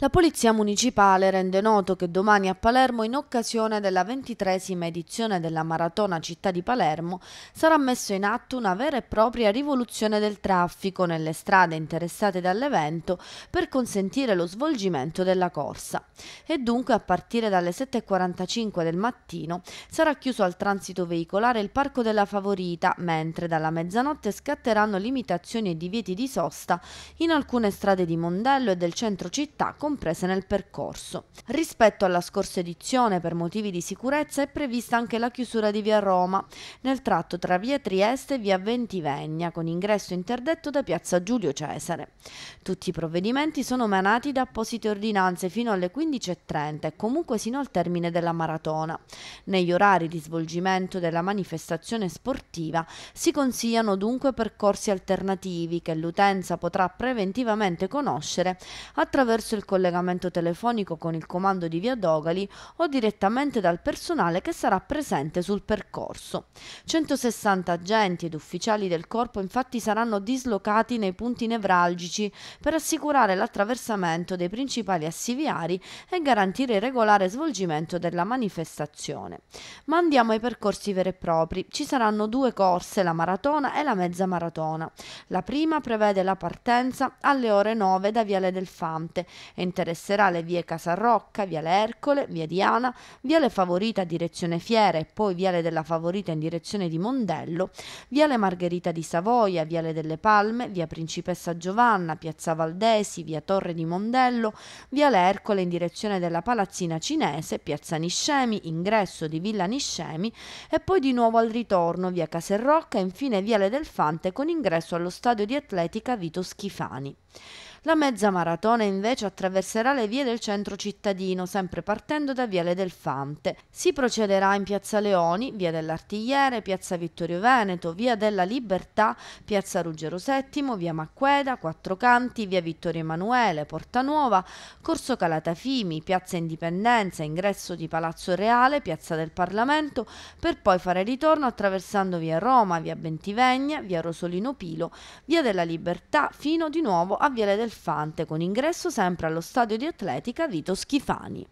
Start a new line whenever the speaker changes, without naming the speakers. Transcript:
La Polizia Municipale rende noto che domani a Palermo, in occasione della ventitresima edizione della Maratona Città di Palermo, sarà messo in atto una vera e propria rivoluzione del traffico nelle strade interessate dall'evento per consentire lo svolgimento della corsa. E dunque a partire dalle 7.45 del mattino sarà chiuso al transito veicolare il Parco della Favorita, mentre dalla mezzanotte scatteranno limitazioni e divieti di sosta in alcune strade di Mondello e del centro città comprese nel percorso. Rispetto alla scorsa edizione, per motivi di sicurezza, è prevista anche la chiusura di via Roma, nel tratto tra via Trieste e via Ventivegna, con ingresso interdetto da piazza Giulio Cesare. Tutti i provvedimenti sono emanati da apposite ordinanze fino alle 15.30 e comunque sino al termine della maratona. Negli orari di svolgimento della manifestazione sportiva si consigliano dunque percorsi alternativi che l'utenza potrà preventivamente conoscere attraverso il corriere collegamento telefonico con il comando di via Dogali o direttamente dal personale che sarà presente sul percorso. 160 agenti ed ufficiali del corpo infatti saranno dislocati nei punti nevralgici per assicurare l'attraversamento dei principali assiviari e garantire il regolare svolgimento della manifestazione. Ma andiamo ai percorsi veri e propri. Ci saranno due corse, la maratona e la mezza maratona. La prima prevede la partenza alle ore 9 da Viale del Fante e Interesserà le vie Casarrocca, Viale Ercole, Via Diana, Viale Favorita direzione Fiera e poi Viale della Favorita in direzione di Mondello, Viale Margherita di Savoia, Viale delle Palme, Via Principessa Giovanna, Piazza Valdesi, Via Torre di Mondello, Viale Ercole in direzione della Palazzina Cinese, Piazza Niscemi, ingresso di Villa Niscemi e poi di nuovo al ritorno Via Casarrocca e infine Viale del Fante con ingresso allo stadio di atletica Vito Schifani. La mezza maratona invece attraverserà le vie del centro cittadino, sempre partendo da Viale del Fante. Si procederà in Piazza Leoni, Via dell'Artigliere, Piazza Vittorio Veneto, Via della Libertà, Piazza Ruggero VII, Via Macqueda, Quattro Canti, Via Vittorio Emanuele, Porta Nuova, Corso Calatafimi, Piazza Indipendenza, ingresso di Palazzo Reale, Piazza del Parlamento, per poi fare ritorno attraversando Via Roma, Via Bentivegna, Via Rosolino Pilo, Via della Libertà, fino di nuovo a Viale del del Fante con ingresso sempre allo stadio di atletica Vito Schifani.